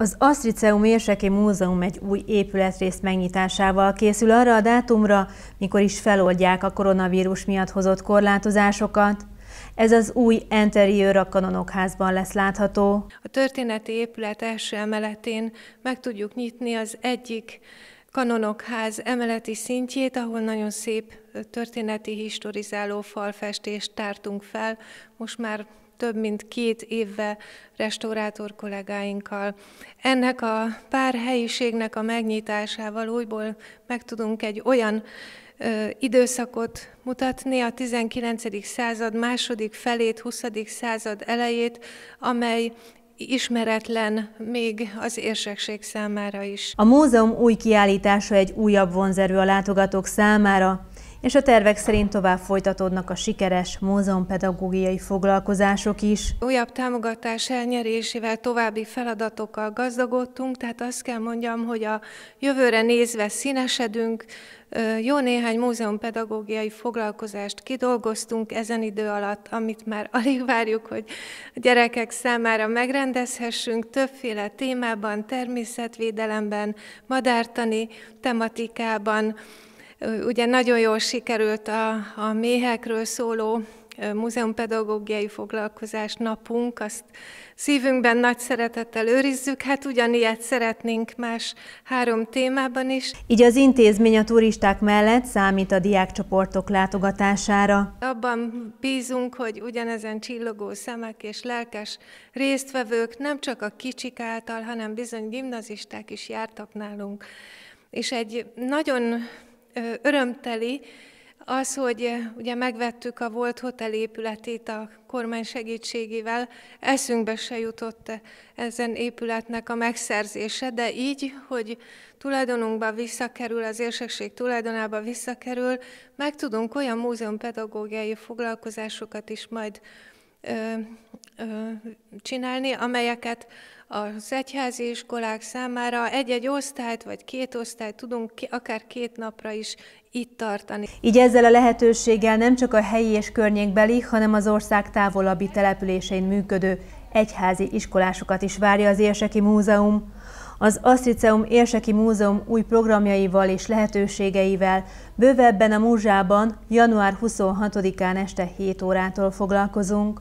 Az Asztriceum Érseki Múzeum egy új épületrész megnyitásával készül arra a dátumra, mikor is feloldják a koronavírus miatt hozott korlátozásokat. Ez az új Enteriőr a Kanonokházban lesz látható. A történeti épület első emeletén meg tudjuk nyitni az egyik kanonokház emeleti szintjét, ahol nagyon szép történeti historizáló falfestést tártunk fel, most már több mint két évve restaurátor kollégáinkkal. Ennek a pár helyiségnek a megnyitásával újból meg tudunk egy olyan ö, időszakot mutatni, a 19. század második felét, 20. század elejét, amely ismeretlen még az érsekség számára is. A múzeum új kiállítása egy újabb vonzerő a látogatók számára, és a tervek szerint tovább folytatódnak a sikeres múzeumpedagógiai foglalkozások is. Újabb támogatás elnyerésével további feladatokkal gazdagodtunk, tehát azt kell mondjam, hogy a jövőre nézve színesedünk, jó néhány múzeumpedagógiai foglalkozást kidolgoztunk ezen idő alatt, amit már alig várjuk, hogy a gyerekek számára megrendezhessünk többféle témában, természetvédelemben, madártani tematikában, Ugye nagyon jól sikerült a, a méhekről szóló múzeumpedagógiai foglalkozás napunk, azt szívünkben nagy szeretettel őrizzük, hát ugyanilyet szeretnénk más három témában is. Így az intézmény a turisták mellett számít a diákcsoportok látogatására. Abban bízunk, hogy ugyanezen csillogó szemek és lelkes résztvevők nem csak a kicsik által, hanem bizony gimnazisták is jártak nálunk. És egy nagyon örömteli az, hogy ugye megvettük a volt hotel épületét a kormány segítségével, eszünkbe se jutott ezen épületnek a megszerzése, de így, hogy tulajdonunkba visszakerül, az érsekség tulajdonába visszakerül, meg tudunk olyan múzeumpedagógiai foglalkozásokat is majd csinálni, amelyeket az egyházi iskolák számára egy-egy osztályt vagy két osztályt tudunk akár két napra is itt tartani. Így ezzel a lehetőséggel nem csak a helyi és környékbeli, hanem az ország távolabbi településein működő egyházi iskolásokat is várja az Érseki Múzeum. Az Asztriceum Érseki Múzeum új programjaival és lehetőségeivel bővebben a múzsában január 26-án este 7 órától foglalkozunk.